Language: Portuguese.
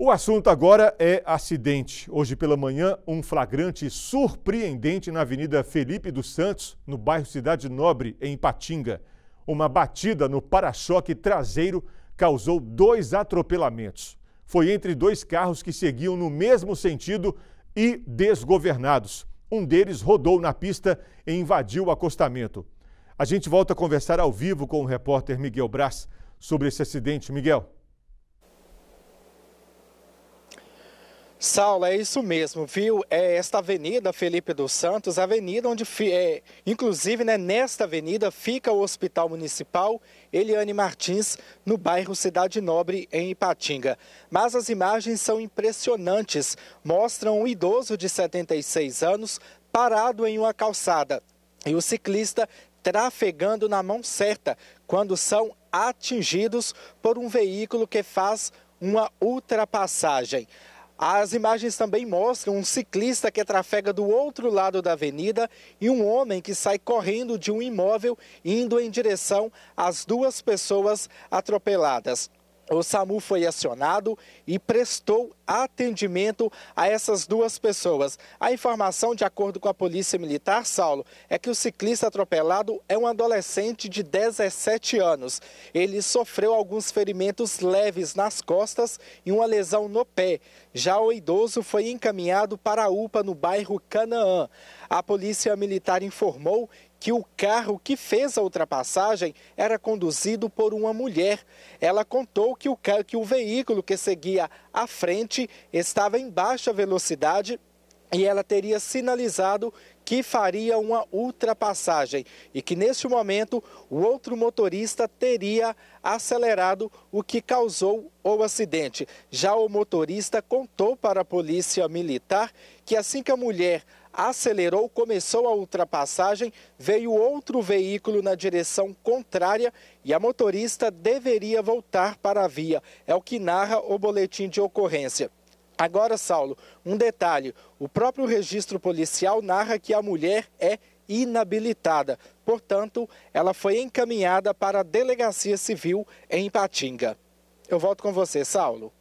O assunto agora é acidente. Hoje pela manhã, um flagrante surpreendente na Avenida Felipe dos Santos, no bairro Cidade Nobre, em Ipatinga. Uma batida no para-choque traseiro causou dois atropelamentos. Foi entre dois carros que seguiam no mesmo sentido e desgovernados. Um deles rodou na pista e invadiu o acostamento. A gente volta a conversar ao vivo com o repórter Miguel Braz sobre esse acidente. Miguel. Saulo, é isso mesmo, viu? É esta avenida Felipe dos Santos, avenida onde, é, inclusive, né, nesta avenida fica o Hospital Municipal Eliane Martins, no bairro Cidade Nobre, em Ipatinga. Mas as imagens são impressionantes, mostram um idoso de 76 anos parado em uma calçada e o ciclista trafegando na mão certa quando são atingidos por um veículo que faz uma ultrapassagem. As imagens também mostram um ciclista que trafega do outro lado da avenida e um homem que sai correndo de um imóvel indo em direção às duas pessoas atropeladas. O SAMU foi acionado e prestou atendimento a essas duas pessoas. A informação, de acordo com a Polícia Militar, Saulo, é que o ciclista atropelado é um adolescente de 17 anos. Ele sofreu alguns ferimentos leves nas costas e uma lesão no pé. Já o idoso foi encaminhado para a UPA no bairro Canaã. A Polícia Militar informou que o carro que fez a ultrapassagem era conduzido por uma mulher. Ela contou que o, carro, que o veículo que seguia à frente estava em baixa velocidade e ela teria sinalizado que faria uma ultrapassagem e que neste momento o outro motorista teria acelerado, o que causou o acidente. Já o motorista contou para a polícia militar que assim que a mulher acelerou, começou a ultrapassagem, veio outro veículo na direção contrária e a motorista deveria voltar para a via. É o que narra o boletim de ocorrência. Agora, Saulo, um detalhe: o próprio registro policial narra que a mulher é inabilitada. Portanto, ela foi encaminhada para a delegacia civil em Patinga. Eu volto com você, Saulo.